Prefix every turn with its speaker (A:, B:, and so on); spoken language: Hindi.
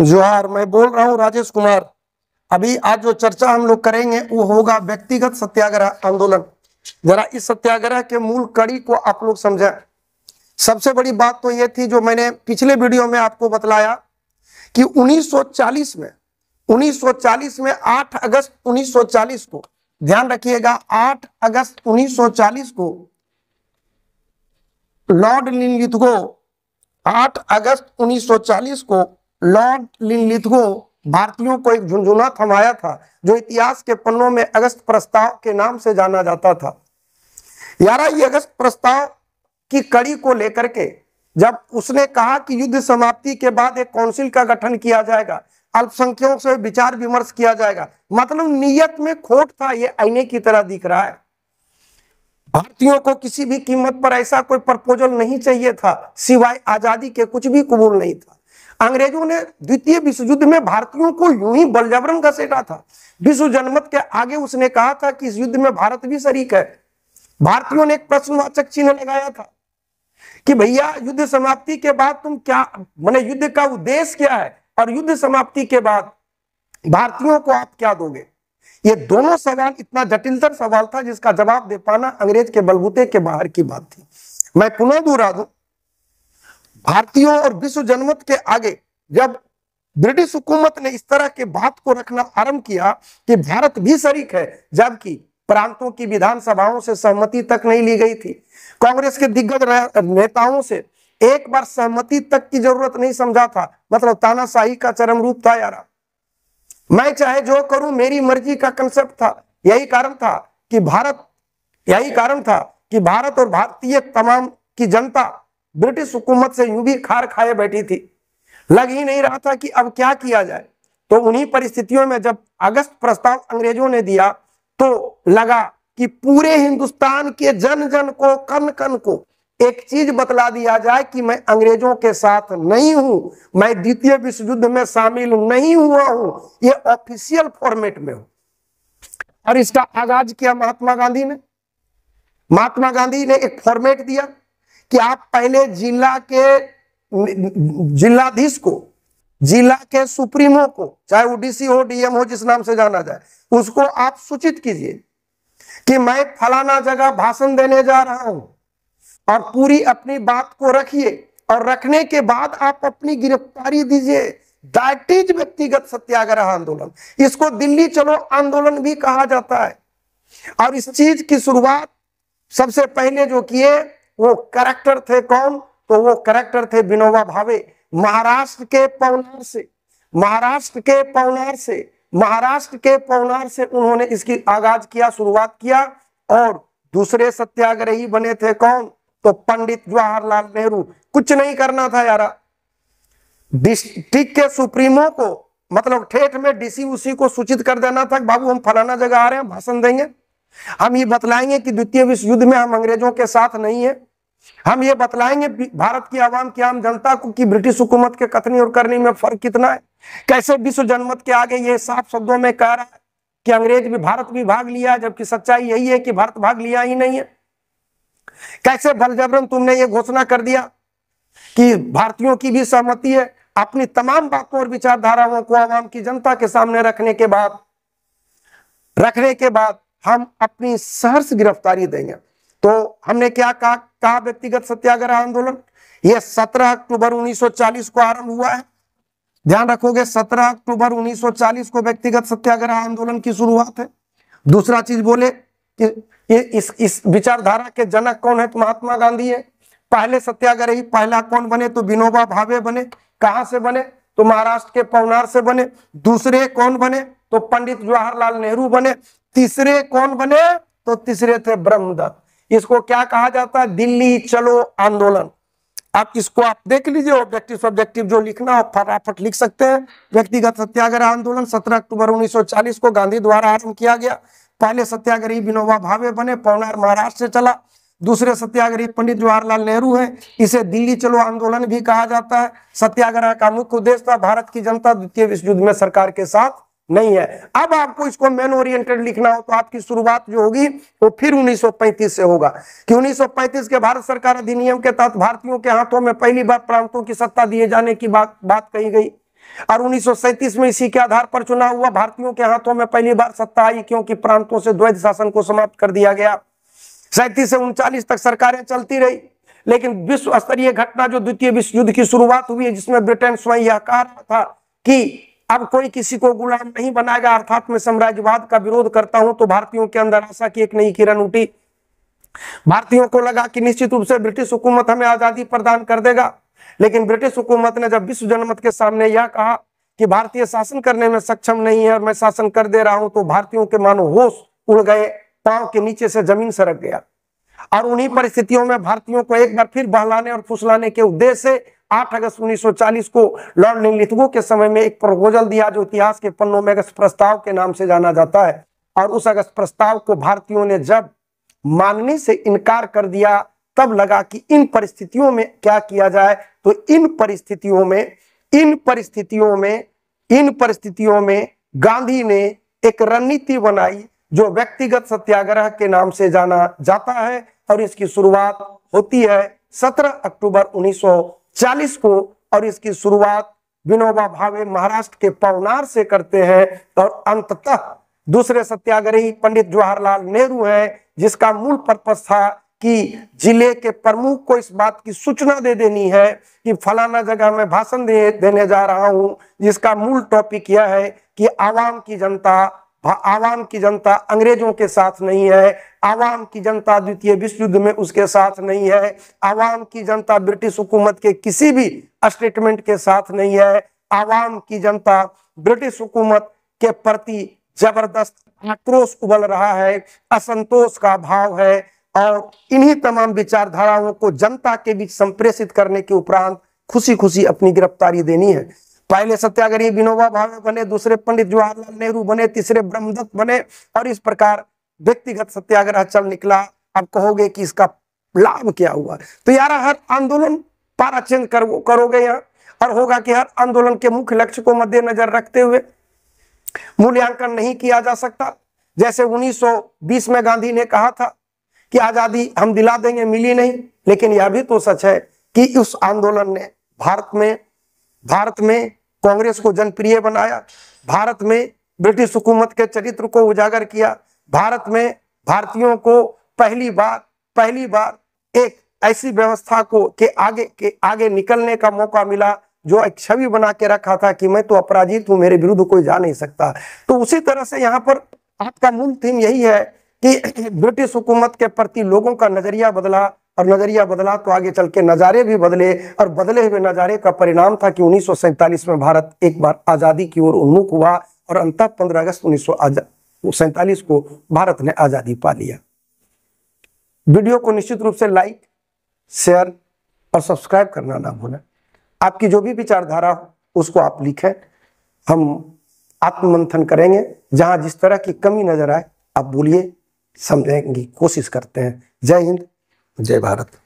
A: जोहार मैं बोल रहा हूं राजेश कुमार अभी आज जो चर्चा हम लोग करेंगे वो होगा व्यक्तिगत सत्याग्रह आंदोलन जरा इस सत्याग्रह के मूल कड़ी को आप लोग समझें सबसे बड़ी बात तो ये थी जो मैंने पिछले वीडियो में आपको बतलाया कि 1940 में 1940 में 8 अगस्त 1940 को ध्यान रखिएगा 8 अगस्त 1940 को लॉर्ड लिनलिथगो 8 अगस्त 1940 को लॉर्ड लिनलिथगो भारतीयों को एक झुंझुना थमाया था जो इतिहास के पन्नों में अगस्त प्रस्ताव के नाम से जाना जाता था यारा ये अगस्त प्रस्ताव की कड़ी को लेकर के जब उसने कहा कि युद्ध समाप्ति के बाद एक काउंसिल का गठन किया जाएगा अल्पसंख्यकों से विचार विमर्श किया जाएगा मतलब नियत में खोट था ये आईने की तरह दिख रहा है भारतीयों को किसी भी कीमत पर ऐसा कोई प्रपोजल नहीं चाहिए था सिवाय आजादी के कुछ भी कबूल नहीं था अंग्रेजों ने द्वितीय विश्व युद्ध में भारतीयों को यूं ही बलजबरन घसेटा था विश्व जनमत के आगे उसने कहा था कि इस युद्ध में भारत भी शरीक है भारतीयों ने एक प्रश्नवाचक चिन्ह लगाया था कि भैया युद्ध समाप्ति के बाद तुम क्या मैंने युद्ध का उद्देश्य क्या है और युद्ध समाप्ति के बाद भारतीयों को आप क्या दोगे ये दोनों सवाल इतना जटिलतर सवाल था जिसका जवाब दे पाना अंग्रेज के बलबूते के बाहर की बात थी मैं पुनः दोहरा दू भारतीयों और विश्व जनमत के आगे जब ब्रिटिश हुकूमत ने इस तरह के बात को रखना आरंभ किया कि भारत भी शरीक है जबकि प्रांतों की विधानसभाओं से सहमति तक नहीं ली गई थी कांग्रेस के दिग्गज नेताओं से एक बार सहमति तक की जरूरत नहीं समझा था मतलब तानाशाही का चरम रूप था यार मैं चाहे जो करूं मेरी मर्जी का कंसेप्ट था यही कारण था कि भारत यही कारण था कि भारत और भारतीय तमाम की जनता ब्रिटिश हुकूमत से यूं भी खार खाए बैठी थी लग ही नहीं रहा था कि अब क्या किया जाए तो उन्हीं परिस्थितियों में जब अगस्त प्रस्ताव अंग्रेजों ने दिया तो लगा कि पूरे हिंदुस्तान के जन जन को कन कन को एक चीज बतला दिया जाए कि मैं अंग्रेजों के साथ नहीं हूं मैं द्वितीय विश्व युद्ध में शामिल नहीं हुआ हूं ये ऑफिशियल फॉर्मेट में हूं और इसका आगाज किया महात्मा गांधी ने महात्मा गांधी ने एक फॉर्मेट दिया कि आप पहले जिला के जिलाधीश को जिला के सुप्रीमो को चाहे वो डीसी हो डीएम हो जिस नाम से जाना जाए उसको आप सूचित कीजिए कि मैं फलाना जगह भाषण देने जा रहा हूं और पूरी अपनी बात को रखिए और रखने के बाद आप अपनी गिरफ्तारी दीजिए दैट इज व्यक्तिगत सत्याग्रह आंदोलन इसको दिल्ली चलो आंदोलन भी कहा जाता है और इस चीज की शुरुआत सबसे पहले जो किए वो करेक्टर थे कौन तो वो करेक्टर थे विनोबा भावे महाराष्ट्र के पवनार से महाराष्ट्र के पवनार से महाराष्ट्र के पवनार से उन्होंने इसकी आगाज किया शुरुआत किया और दूसरे सत्याग्रही बने थे कौन तो पंडित जवाहरलाल नेहरू कुछ नहीं करना था यारा डिस्ट्रिक्ट के सुप्रीमो को मतलब ठेठ में डीसी उसी को सूचित कर देना था बाबू हम फलाना जगह आ रहे हैं भाषण देंगे हम ये बतलाएंगे कि द्वितीय विश्व युद्ध में हम अंग्रेजों के साथ नहीं है हम ये बतलाएंगे भारत की आवाम की आम जनता को कि ब्रिटिश हुकूमत के कथनी और करनी में फर्क कितना है कैसे विश्व जनमत के आगे ये साफ शब्दों में कह रहा है कि अंग्रेज भी भारत भी भाग लिया जबकि सच्चाई यही है कि भारत भाग लिया ही नहीं है कैसे बलजबरन तुमने ये घोषणा कर दिया कि भारतीयों की भी सहमति है अपनी तमाम बातों और विचारधाराओं को आवाम की जनता के सामने रखने के बाद रखने के बाद हम अपनी सहर्ष गिरफ्तारी देंगे तो हमने क्या कहा कहा व्यक्तिगत सत्याग्रह आंदोलन ये 17 अक्टूबर 1940 को आरंभ हुआ है ध्यान रखोगे 17 अक्टूबर 1940 को व्यक्तिगत सत्याग्रह आंदोलन की शुरुआत है दूसरा चीज बोले कि ये इस इस विचारधारा के जनक कौन है तो महात्मा गांधी है पहले सत्याग्रही पहला कौन बने तो विनोबा भावे बने कहा से बने तो महाराष्ट्र के पवनार से बने दूसरे कौन बने तो पंडित जवाहरलाल नेहरू बने तीसरे कौन बने तो तीसरे थे ब्रह्मदत्त इसको क्या कहा जाता है दिल्ली चलो आंदोलन आप इसको आप देख लीजिए ऑब्जेक्टिव सब्जेक्टिव जो लिखना हो फटाफट लिख सकते हैं व्यक्तिगत सत्याग्रह आंदोलन 17 अक्टूबर 1940 को गांधी द्वारा आरंभ किया गया पहले सत्याग्रही विनोबा भावे बने पवनार महाराष्ट्र से चला दूसरे सत्याग्रही पंडित जवाहरलाल नेहरू हैं इसे दिल्ली चलो आंदोलन भी कहा जाता है सत्याग्रह का मुख्य उद्देश्य था भारत की जनता द्वितीय विश्व युद्ध में सरकार के साथ नहीं है अब आपको इसको मैन ओरिएंटेड लिखना हो तो आपकी शुरुआत जो होगी वो तो फिर 1935 से होगा कि 1935 के भारत सरकार अधिनियम के तहत भारतीयों के हाथों में पहली बार प्रांतों की सत्ता दिए जाने की बात बात कही गई और उन्नीस में इसी के आधार पर चुनाव हुआ भारतीयों के हाथों में पहली बार सत्ता आई क्योंकि प्रांतों से द्वैध शासन को समाप्त कर दिया गया सैंतीस से उनचालीस तक सरकारें चलती रही लेकिन विश्व स्तरीय घटना जो द्वितीय विश्व युद्ध की शुरुआत हुई है जिसमें ब्रिटेन स्वयं यह कहा था कि अब कोई किसी को गुलाम नहीं बनाएगा अर्थात मैं साम्राज्यवाद का विरोध करता हूं तो भारतीयों के अंदर आशा की एक नई किरण उठी भारतीयों को लगा कि निश्चित रूप से ब्रिटिश हुकूमत हमें आजादी प्रदान कर देगा लेकिन ब्रिटिश हुकूमत ने जब विश्व जनमत के सामने यह कहा कि भारतीय शासन करने में सक्षम नहीं है और मैं शासन कर दे रहा हूं तो भारतीयों के मानो होश उड़ गए पांव के नीचे से जमीन सरक गया और उन्हीं परिस्थितियों में भारतीयों को एक बार फिर बहलाने और फुसलाने के उद्देश्य से आठ अगस्त 1940 को लॉर्ड लिंगलिथगो के समय में एक प्रपोजल दिया जो इतिहास के पन्नों में अगस्त प्रस्ताव के नाम से जाना जाता है और उस अगस्त प्रस्ताव को भारतीयों ने जब मानने से इनकार कर दिया तब लगा कि इन परिस्थितियों में क्या किया जाए तो इन परिस्थितियों में इन परिस्थितियों में इन परिस्थितियों में गांधी ने एक रणनीति बनाई जो व्यक्तिगत सत्याग्रह के नाम से जाना जाता है और इसकी शुरुआत होती है 17 अक्टूबर उन्नीस चालीस को और इसकी शुरुआत विनोबा भावे महाराष्ट्र के पवनार से करते हैं और अंततः दूसरे सत्याग्रही पंडित जवाहरलाल नेहरू हैं जिसका मूल पर्पज था कि जिले के प्रमुख को इस बात की सूचना दे देनी है कि फलाना जगह में भाषण दे देने जा रहा हूं जिसका मूल टॉपिक यह है कि आवाम की जनता आवाम की जनता अंग्रेजों के साथ नहीं है आवाम की जनता द्वितीय विश्व युद्ध में उसके साथ नहीं है आवाम की जनता ब्रिटिश हुकूमत के किसी भी स्टेटमेंट के साथ नहीं है आवाम की जनता ब्रिटिश हुकूमत के प्रति जबरदस्त आक्रोश उबल रहा है असंतोष का भाव है और इन्हीं तमाम विचारधाराओं को जनता के बीच संप्रेषित करने के उपरांत खुशी खुशी अपनी गिरफ्तारी देनी है पहले सत्याग्रही विनोबा भावे बने दूसरे पंडित जवाहरलाल नेहरू बने तीसरे ब्रह्मदत्त बने और इस प्रकार व्यक्तिगत सत्याग्रह चल निकला अब कहोगे कि इसका लाभ क्या हुआ तो यार हर आंदोलन पारा चेंज कर, करोगे यहाँ और होगा कि हर आंदोलन के मुख्य लक्ष्य को मद्देनजर रखते हुए मूल्यांकन नहीं किया जा सकता जैसे 1920 में गांधी ने कहा था कि आजादी हम दिला देंगे मिली नहीं लेकिन यह भी तो सच है कि उस आंदोलन ने भारत में भारत में कांग्रेस को जनप्रिय बनाया भारत में ब्रिटिश हुकूमत के चरित्र को उजागर किया भारत में भारतीयों को पहली बार पहली बार एक ऐसी व्यवस्था को के आगे के आगे निकलने का मौका मिला जो एक छवि बना के रखा था कि मैं तो अपराजित हूँ मेरे विरुद्ध कोई जा नहीं सकता तो उसी तरह से यहाँ पर आपका मूल थीम यही है कि ब्रिटिश हुकूमत के प्रति लोगों का नजरिया बदला और नज़रिया बदला तो आगे चल के नज़ारे भी बदले और बदले हुए नज़ारे का परिणाम था कि उन्नीस में भारत एक बार आज़ादी की ओर उन्मुख हुआ और अंत पंद्रह अगस्त उन्नीस को भारत ने आज़ादी पा लिया वीडियो को निश्चित रूप से लाइक शेयर और सब्सक्राइब करना ना भूलें आपकी जो भी विचारधारा हो उसको आप लिखें हम आत्ममंथन करेंगे जहां जिस तरह की कमी नजर आए आप बोलिए समझेंगे कोशिश करते हैं जय हिंद जय भारत